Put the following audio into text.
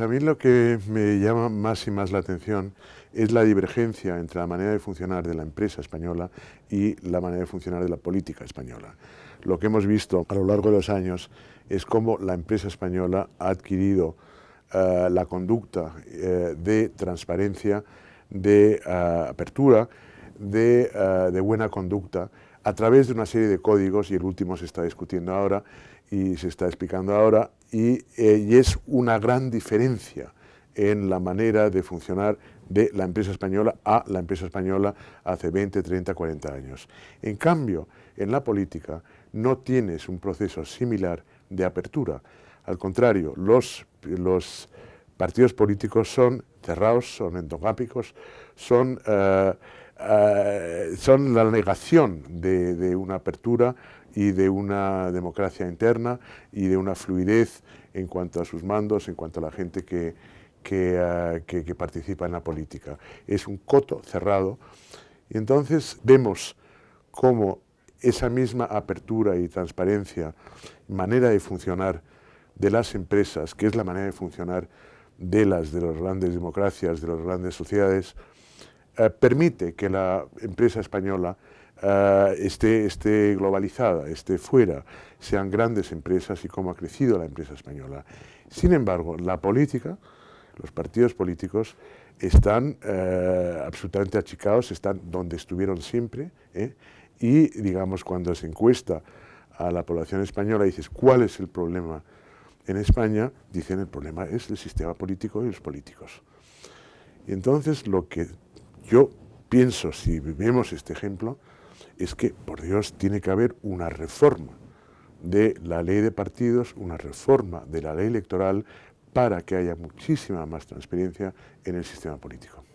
A mí lo que me llama más y más la atención es la divergencia entre la manera de funcionar de la empresa española y la manera de funcionar de la política española. Lo que hemos visto a lo largo de los años es cómo la empresa española ha adquirido eh, la conducta eh, de transparencia, de eh, apertura, de buena conducta, a través de una serie de códigos, y el último se está discutiendo ahora y se está explicando ahora, y, eh, es una gran diferencia en la manera de funcionar de la empresa española a la empresa española hace 20, 30, 40 años. En cambio, en la política no tienes un proceso similar de apertura. Al contrario, los, los partidos políticos son cerrados, son endogápicos, son... Eh, son la negación de, una apertura y de una democracia interna y de una fluidez en cuanto a sus mandos, en cuanto a la gente ah, que, que participa en la política. Es un coto cerrado. Y entonces vemos cómo esa misma apertura y transparencia, manera de funcionar de las empresas, que es la manera de funcionar de las de las grandes democracias, de las grandes sociedades, eh, permite que la empresa española eh, esté, esté globalizada, esté fuera, sean grandes empresas y cómo ha crecido la empresa española. Sin embargo, la política, los partidos políticos, están eh, absolutamente achicados, están donde estuvieron siempre. Y, digamos, cuando se encuesta a la población española y dices, ¿cuál es el problema en España? Dicen, el problema es el sistema político y los políticos. Y entonces lo que yo pienso, si vemos este ejemplo, es que, por Dios, tiene que haber una reforma de la ley de partidos, una reforma de la ley electoral para que haya muchísima más transparencia en el sistema político.